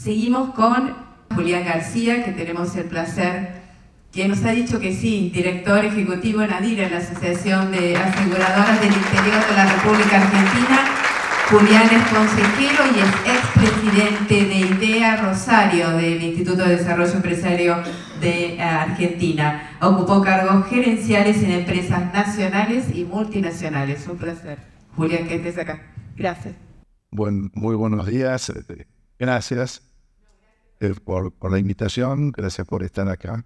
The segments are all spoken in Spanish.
Seguimos con Julián García, que tenemos el placer, que nos ha dicho que sí, director ejecutivo en Adira, en la Asociación de Aseguradoras del Interior de la República Argentina. Julián es consejero y es expresidente de IDEA Rosario, del Instituto de Desarrollo Empresario de eh, Argentina. Ocupó cargos gerenciales en empresas nacionales y multinacionales. Un placer. Julián, que estés acá. Gracias. muy buenos días. Este, gracias. Eh, por, la invitación, gracias por estar acá.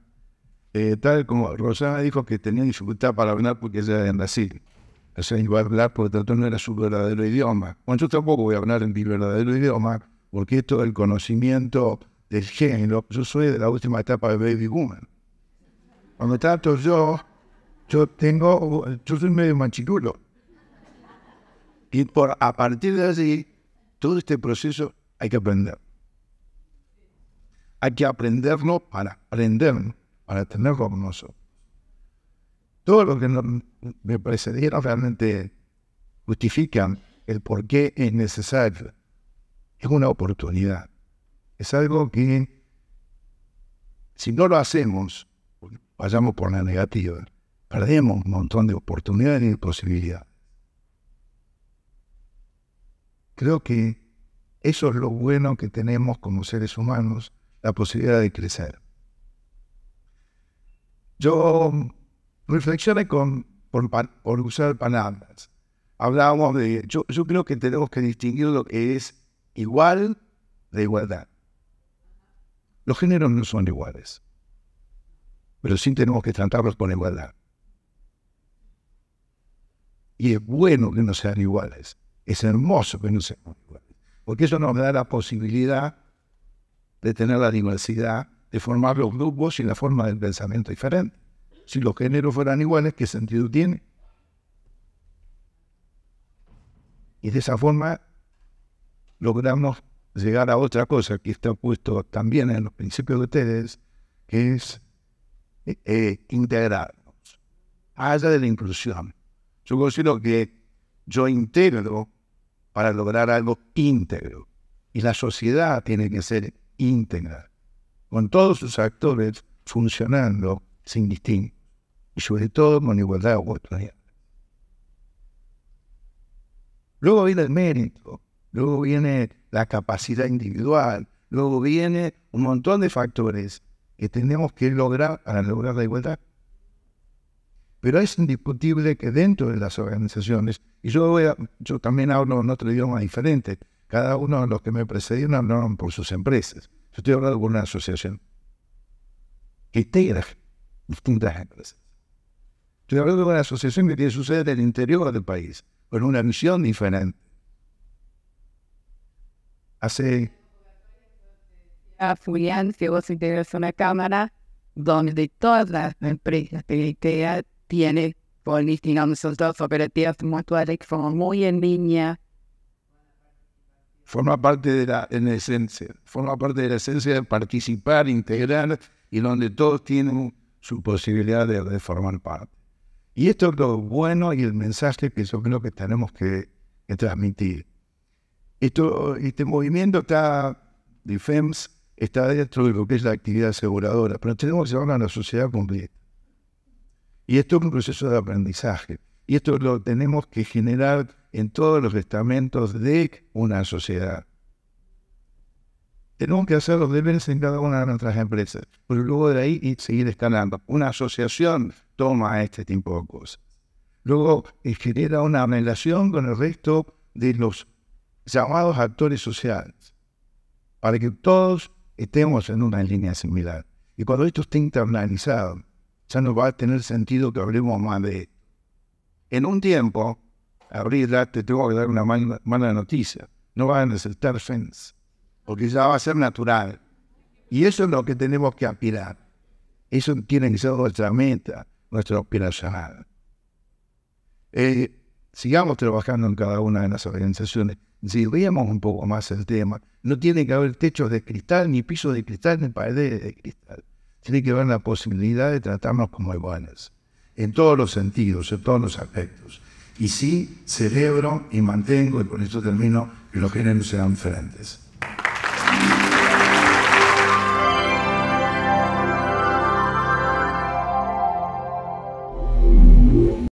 Eh, tal como Rosana dijo que tenía dificultad para hablar porque ella es en Brasil. O sea, iba a hablar porque tanto no era su verdadero idioma. Bueno, yo tampoco voy a hablar en mi verdadero idioma porque esto del conocimiento del género, yo soy de la última etapa de Baby Woman. Cuando tanto yo, yo tengo, yo soy medio manchiculo. Y por, a partir de allí, todo este proceso hay que aprender. Hay que aprenderlo para aprenderlo, para tenerlo con nosotros. Todo lo que me precedieron realmente justifican el por qué es necesario. Es una oportunidad. Es algo que, si no lo hacemos, vayamos por la negativa. Perdemos un montón de oportunidades y posibilidades. Creo que eso es lo bueno que tenemos como seres humanos la posibilidad de crecer. Yo reflexioné con, por, usar palabras. Hablábamos de, yo, yo creo que tenemos que distinguir lo que es igual de igualdad. Los géneros no son iguales, pero sí tenemos que tratarlos con igualdad. Y es bueno que no sean iguales, es hermoso que no sean iguales, porque eso nos da la posibilidad de tener la diversidad, de formar los grupos y la forma del pensamiento diferente. Si los géneros fueran iguales, ¿qué sentido tiene? Y de esa forma logramos llegar a otra cosa que está puesto también en los principios de ustedes, que es eh, integrarnos, allá de la inclusión. Yo considero que yo integro para lograr algo íntegro. Y la sociedad tiene que ser íntegra, con todos sus actores funcionando sin distinto, y sobre todo con igualdad de oportunidades. Luego viene el mérito, luego viene la capacidad individual, luego viene un montón de factores que tenemos que lograr para lograr la igualdad. Pero es indiscutible que dentro de las organizaciones, y yo, voy a, yo también hablo en otro idioma diferente, cada uno de los que me precedieron hablaron por sus empresas. Yo estoy hablando con una asociación que integra distintas empresas. Estoy hablando de una asociación que tiene su sede en el interior del país, con una misión diferente. Hace. A Julián, si vos integras una cámara donde todas las empresas que tiene, tienen políticas, nosotros operativas mutuales que son muy en línea, forma parte de la esencia, forma parte de la esencia de participar, integrar y donde todos tienen su posibilidad de, formar parte. Y esto es lo bueno y el mensaje que yo creo que tenemos que, transmitir. Esto, este movimiento está, FEMS, está dentro de lo que es la actividad aseguradora, pero tenemos que llevarlo a la sociedad completa. Y esto es un proceso de aprendizaje. Y esto lo tenemos que generar en todos los estamentos de una sociedad. Tenemos que hacer los deberes en cada una de nuestras empresas, pero luego de ahí seguir escalando. Una asociación toma este tipo de cosas. Luego eh, genera una relación con el resto de los llamados actores sociales, para que todos estemos en una línea similar. Y cuando esto esté internalizado, ya no va a tener sentido que hablemos más de... En un tiempo, abrirla, te tengo que dar una mala, noticia. No van a necesitar fence, porque ya va a ser natural. Y eso es lo que tenemos que aspirar. Eso tiene que ser nuestra meta, nuestra operacional. Eh, sigamos trabajando en cada una de las organizaciones. Sirvemos un poco más el tema. No tiene que haber techos de cristal, ni pisos de cristal, ni paredes de cristal. Tiene que haber la posibilidad de tratarnos como iguales, en todos los sentidos, en todos los aspectos y sí celebro y mantengo, y con esto termino, que los géneros sean diferentes.